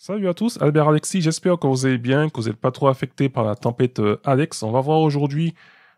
Salut à tous, Albert Alexis, j'espère que vous allez bien, que vous n'êtes pas trop affecté par la tempête euh, Alex. On va voir aujourd'hui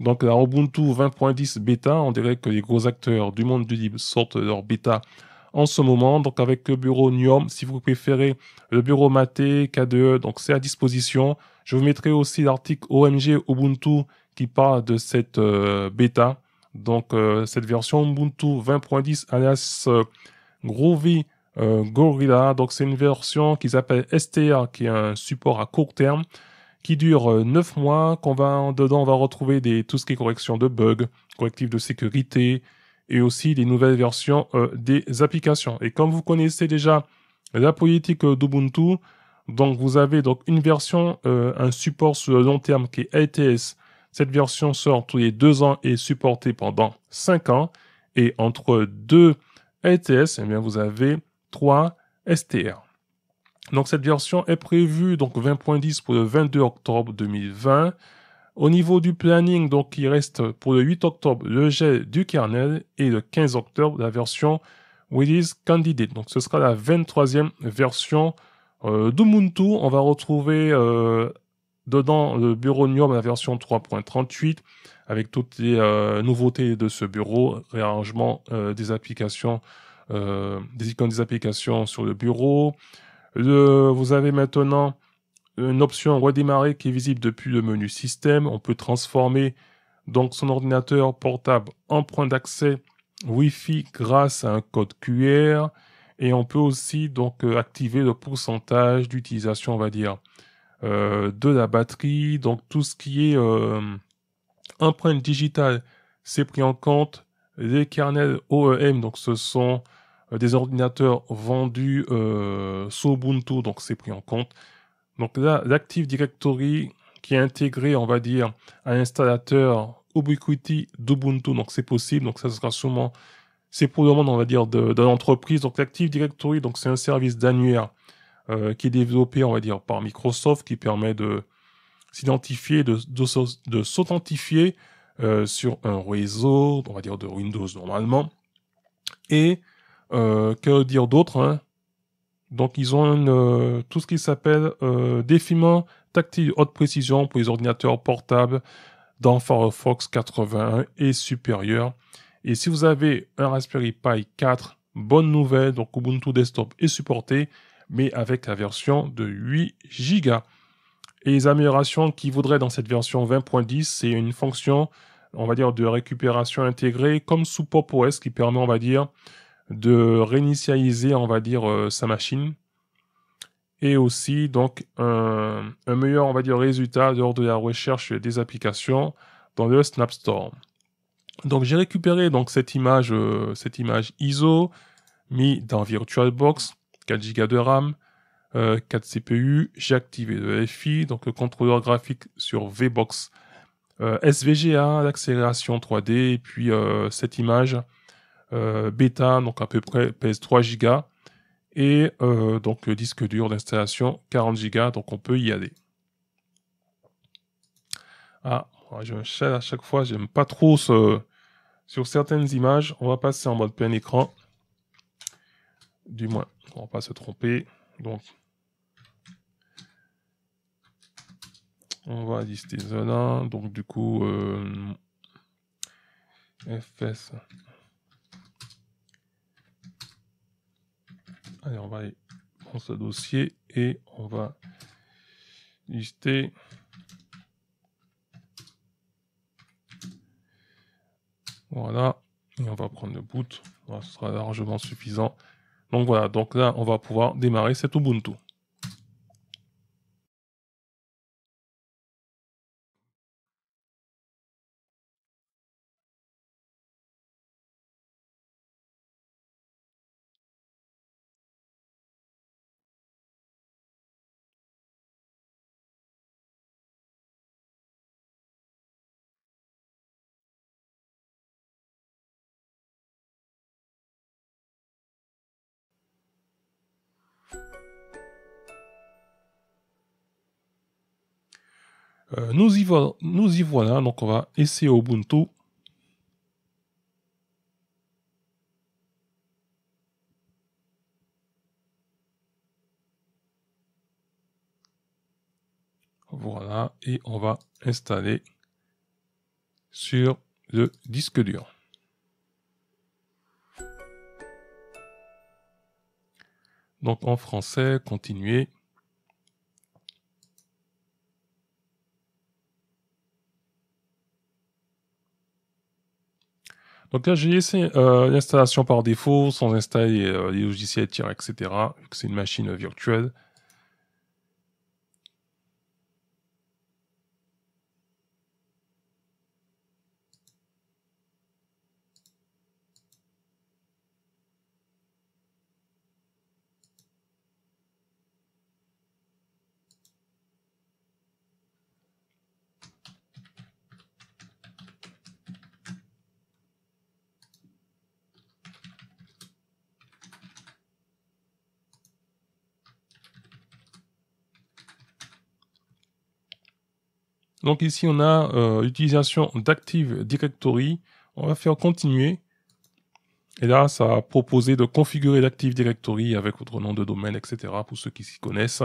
donc la Ubuntu 20.10 bêta. On dirait que les gros acteurs du monde du libre sortent leur bêta en ce moment. Donc avec le bureau Niom, si vous préférez le bureau Maté, KDE, e, donc c'est à disposition. Je vous mettrai aussi l'article OMG Ubuntu qui parle de cette euh, bêta. Donc euh, cette version Ubuntu 20.10 alias Groovy euh, Gorilla. Donc c'est une version qu'ils appellent STA, qui est un support à court terme, qui dure 9 euh, mois, qu'on va dedans on va retrouver des, tout ce qui est correction de bugs, correctif de sécurité, et aussi les nouvelles versions euh, des applications. Et comme vous connaissez déjà la politique d'Ubuntu, donc vous avez donc une version, un support sur le long terme qui est LTS. Cette version sort tous les deux ans et est supportée pendant cinq ans. Et entre deux LTS, eh bien vous avez 3 STR. Donc cette version est prévue donc 20.10 pour le 22 octobre 2020. Au niveau du planning, donc il reste pour le 8 octobre le gel du kernel et le 15 octobre la version release candidate. Donc ce sera la 23e version euh, d'Ubuntu. On va retrouver euh, dedans le bureau Nium la version 3.38 avec toutes les euh, nouveautés de ce bureau, réarrangement euh, des applications euh, des icônes des applications sur le bureau. vous avez maintenant une option redémarrer qui est visible depuis le menu système. On peut transformer donc son ordinateur portable en point d'accès Wi-Fi grâce à un code QR et on peut aussi donc euh, activer le pourcentage d'utilisation, on va dire, euh, de la batterie. Donc tout ce qui est empreinte digitale, c'est pris en compte. Les kernels OEM, donc ce sont euh, des ordinateurs vendus euh, sous Ubuntu, donc c'est pris en compte. Donc là, l'Active Directory qui est intégré, on va dire, à l'installateur Ubiquiti d'Ubuntu, donc c'est possible, donc ça sera sûrement, c'est pour le monde on va dire, de, l'entreprise. Donc l'Active Directory, donc c'est un service d'annuaire euh, qui est développé, on va dire, par Microsoft, qui permet de s'identifier, de, de, s'authentifier sur un réseau, on va dire, de Windows normalement, et euh, que dire d'autre hein donc ils ont euh, tout ce qui s'appelle euh, défilement tactile haute précision pour les ordinateurs portables dans Firefox 81 et supérieur. Et si vous avez un Raspberry Pi 4, bonne nouvelle, donc Ubuntu Desktop est supporté, mais avec la version de 8 Go. Et les améliorations qui voudraient dans cette version 20.10, c'est une fonction, on va dire, de récupération intégrée comme sous Pop OS qui permet, on va dire, de réinitialiser, on va dire, euh, sa machine. Et aussi, donc, un, meilleur, on va dire, résultat lors de la recherche des applications dans le Snap Store. Donc, j'ai récupéré donc, cette, image, euh, cette image ISO, mis dans VirtualBox, 4 Go de RAM, 4 euh, CPU, j'ai activé le FI, donc le contrôleur graphique sur VBox, SVGA, l'accélération 3D, et puis cette image euh, bêta, donc à peu près pèse 3 gigas. Et euh, donc le disque dur d'installation 40 gigas, donc on peut y aller. Ah, j'ai un chat à chaque fois, j'aime pas trop ce... Sur certaines images, on va passer en mode plein écran. Du moins, on va pas se tromper. Donc, on va lister cela. Donc, du coup, euh, FS Allez, on va aller dans ce dossier et on va lister Voilà. Et on va prendre le boot. ce sera largement suffisant. Donc voilà. Donc là, on va pouvoir démarrer cet Ubuntu. Euh, nous, y voilà, nous y voilà, donc on va essayer Ubuntu. Voilà, et on va installer sur le disque dur. Donc en français, continuer. Donc là, j'ai laissé euh, l'installation par défaut, sans installer euh, les logiciels, etc., que c'est une machine virtuelle. Donc ici, on a l'utilisation euh, d'Active Directory. On va faire continuer. Et là, ça a proposé de configurer l'Active Directory avec votre nom de domaine, etc. pour ceux qui s'y connaissent.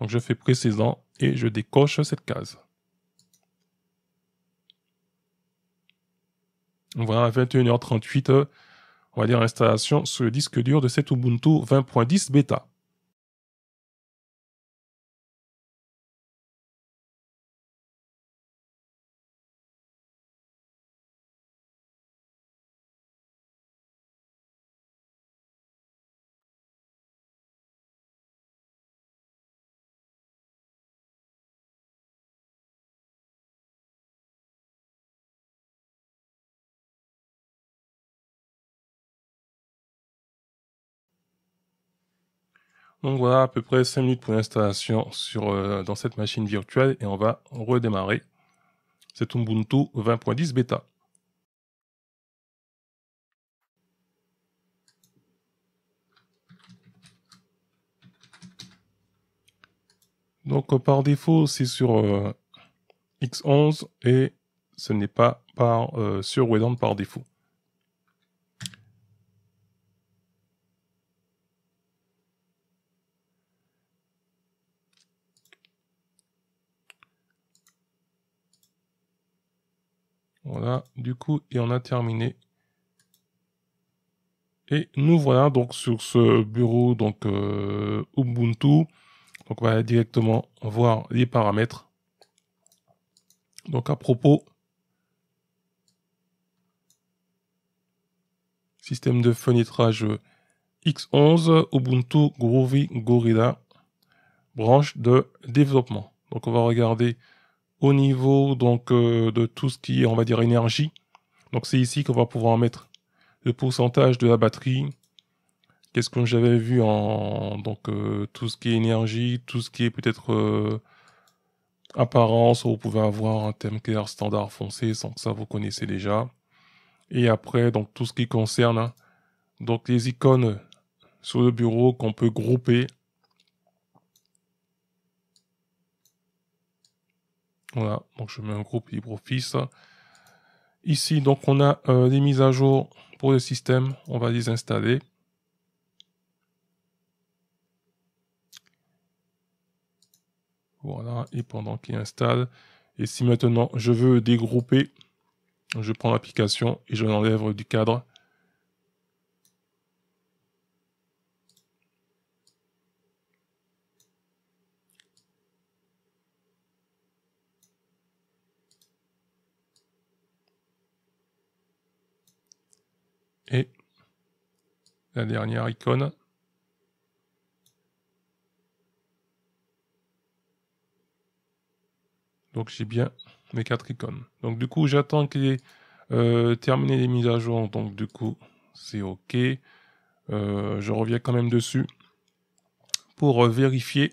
Donc je fais précédent et je décoche cette case. Voilà, à 21h38, on va dire installation sur le disque dur de cet Ubuntu 20.10 bêta. Donc voilà, à peu près 5 minutes pour l'installation euh, dans cette machine virtuelle et on va redémarrer cet Ubuntu 20.10 bêta. Donc euh, par défaut, c'est sur euh, X11 et ce n'est pas sur Wayland par défaut. Voilà, du coup, et on a terminé. Et nous voilà donc sur ce bureau donc euh, Ubuntu. Donc on va directement voir les paramètres. Donc à propos système de fenêtrage X11 Ubuntu Groovy Gorilla branche de développement. Donc on va regarder au niveau donc euh, de tout ce qui est on va dire énergie. Donc c'est ici qu'on va pouvoir mettre le pourcentage de la batterie. Qu'est-ce que j'avais vu en donc euh, tout ce qui est énergie, tout ce qui est peut-être euh, apparence, vous pouvez avoir un thème clair standard foncé, sans que ça vous connaissez déjà. Et après donc tout ce qui concerne hein, donc les icônes sur le bureau qu'on peut grouper Voilà, donc je mets un groupe LibreOffice. Ici, donc on a les euh, mises à jour pour le système. On va les installer. Voilà, et pendant qu'il installe, et si maintenant je veux dégrouper, je prends l'application et je l'enlève du cadre. la dernière icône. Donc j'ai bien mes quatre icônes. Donc du coup j'attends qu'il ait euh, terminé les mises à jour. Donc du coup c'est OK. Euh, je reviens quand même dessus pour euh, vérifier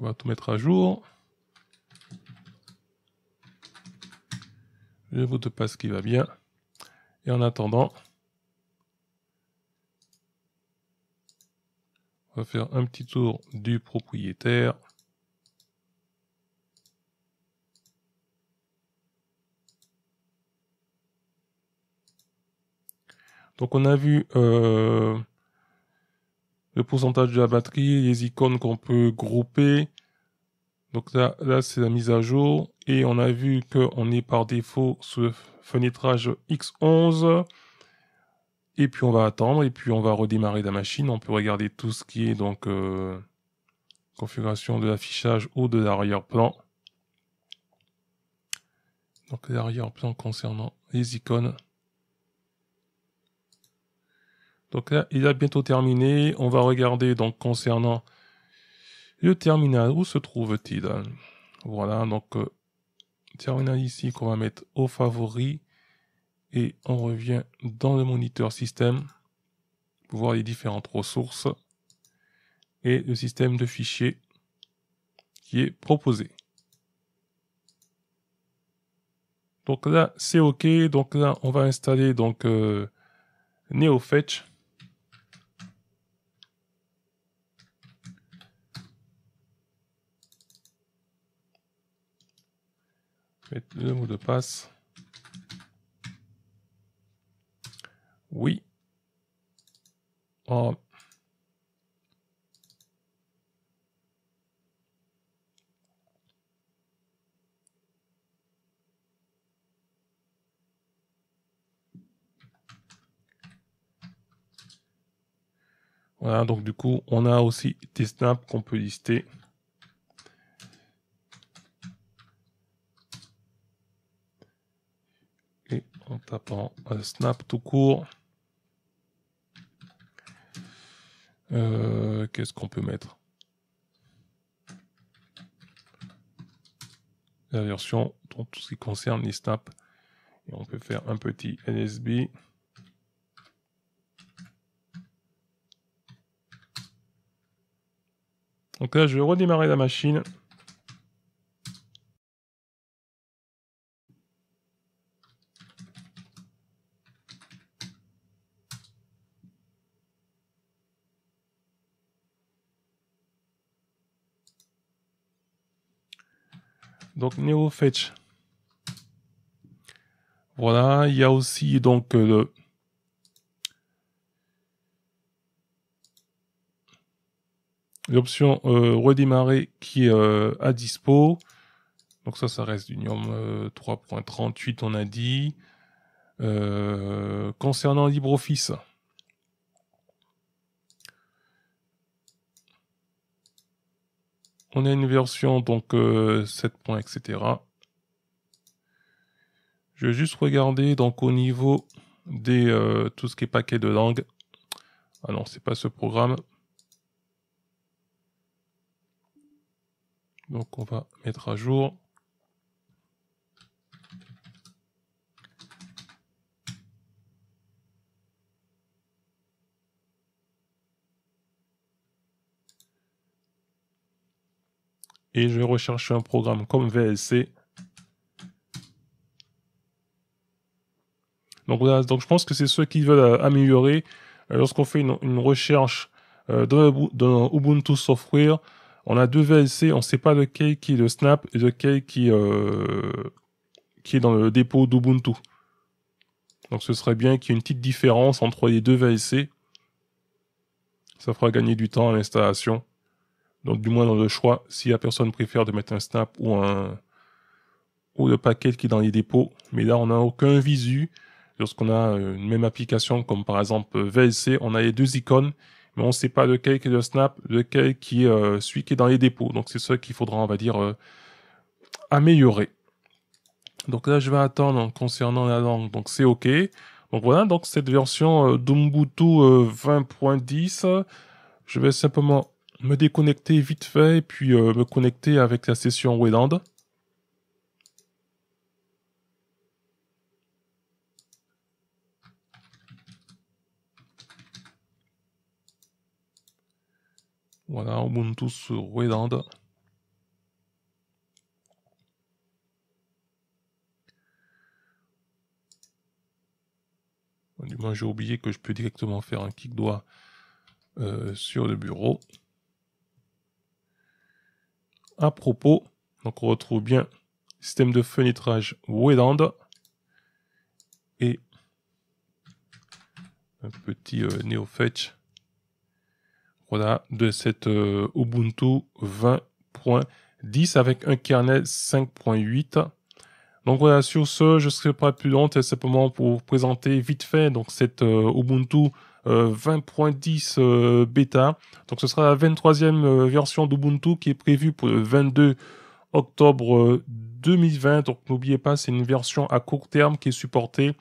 on va tout mettre à jour. Je vous de passe qui va bien. Et en attendant, on va faire un petit tour du propriétaire. Donc on a vu euh, le pourcentage de la batterie, les icônes qu'on peut grouper. Donc là, là c'est la mise à jour. Et on a vu qu'on est par défaut sous le fenêtrage X11. Et puis on va attendre, et puis on va redémarrer la machine. On peut regarder tout ce qui est donc euh, configuration de l'affichage ou de l'arrière-plan. Donc l'arrière-plan concernant les icônes. Donc là, il a bientôt terminé. On va regarder donc concernant le terminal. Où se trouve-t-il hein? Voilà, donc euh, terminal ici qu'on va mettre au favori. Et on revient dans le moniteur système pour voir les différentes ressources et le système de fichiers qui est proposé. Donc là, c'est OK. Donc là, on va installer donc euh, NeoFetch mettre le mot de passe. Oui. Voilà, donc du coup, on a aussi des snaps qu'on peut lister. Euh, snap tout court. Euh, qu'est-ce qu'on peut mettre La version dont tout ce qui concerne les snaps. Et on peut faire un petit NSB. Donc là, je vais redémarrer la machine. donc neofetch Voilà, il y a aussi donc euh, l'option euh, redémarrer qui est euh, à dispo. Donc ça, ça reste du 3.38, on a dit. concernant LibreOffice, On a une version donc 7 euh, points, etc. Je vais juste regarder donc au niveau des euh, tout ce qui est paquet de langues. Ah non, c'est pas ce programme. Donc on va mettre à jour. et je vais rechercher un programme comme VLC. Donc donc je pense que c'est ceux qui veulent euh, améliorer. Euh, lorsqu'on fait une, recherche euh, dans, Ubuntu Software, on a deux VLC, on ne sait pas lequel qui est le snap et lequel qui, qui est dans le dépôt d'Ubuntu. Donc ce serait bien qu'il y ait une petite différence entre les deux VLC. Ça fera gagner du temps à l'installation. Donc, du moins, dans le choix, si la personne préfère de mettre un snap ou un, ou le paquet qui est dans les dépôts. Mais là, on n'a aucun visu. Lorsqu'on a euh, une même application, comme par exemple VLC, on a les deux icônes, mais on ne sait pas lequel est le snap, lequel qui est euh, celui qui est dans les dépôts. Donc, c'est ce qu'il faudra, on va dire, euh, améliorer. Donc là, je vais attendre concernant la langue. Donc, c'est OK. Donc voilà, donc cette version Dumbutu 20.10, je vais simplement me déconnecter vite fait, et puis euh, me connecter avec la session Wayland. Voilà, Ubuntu sur Wayland. Du moins, j'ai oublié que je peux directement faire un clic doigt euh, sur le bureau à propos. Donc on retrouve bien système de fenêtrage Wayland et un petit euh, NeoFetch. Voilà, de cette euh, Ubuntu 20.10 avec un kernel 5.8. Donc voilà, sur ce, je ne serai pas plus long, c'est simplement pour vous présenter vite fait donc cette euh, Ubuntu 20.10 euh, euh, bêta. Donc ce sera la 23e euh, version d'Ubuntu qui est prévue pour le 22 octobre 2020. Donc n'oubliez pas, c'est une version à court terme qui est supportée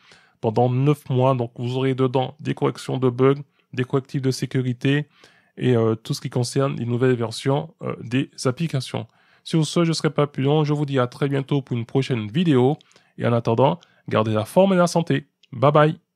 pendant 9 mois. Donc vous aurez dedans des corrections de bugs, des correctifs de sécurité et tout ce qui concerne les nouvelles versions des applications. Sur ce, je ne serai pas plus long. Je vous dis à très bientôt pour une prochaine vidéo. Et en attendant, gardez la forme et la santé. Bye bye